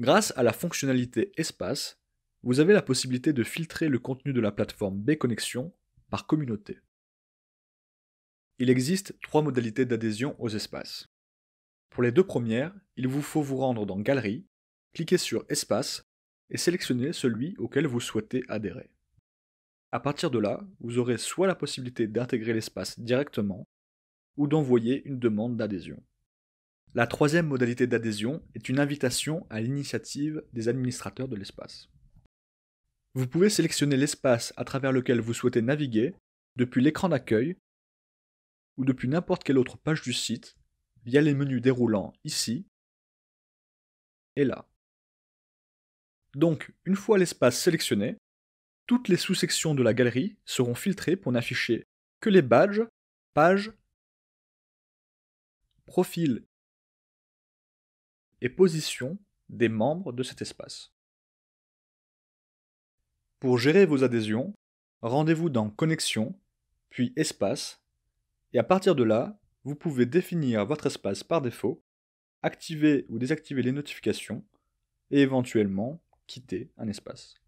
Grâce à la fonctionnalité espace, vous avez la possibilité de filtrer le contenu de la plateforme B-Connexion par communauté. Il existe trois modalités d'adhésion aux espaces. Pour les deux premières, il vous faut vous rendre dans Galerie, cliquer sur Espace et sélectionner celui auquel vous souhaitez adhérer. A partir de là, vous aurez soit la possibilité d'intégrer l'espace directement ou d'envoyer une demande d'adhésion. La troisième modalité d'adhésion est une invitation à l'initiative des administrateurs de l'espace. Vous pouvez sélectionner l'espace à travers lequel vous souhaitez naviguer depuis l'écran d'accueil ou depuis n'importe quelle autre page du site via les menus déroulants ici et là. Donc, une fois l'espace sélectionné, toutes les sous-sections de la galerie seront filtrées pour n'afficher que les badges, pages, profils et position des membres de cet espace. Pour gérer vos adhésions, rendez-vous dans Connexion, puis Espace, et à partir de là, vous pouvez définir votre espace par défaut, activer ou désactiver les notifications, et éventuellement quitter un espace.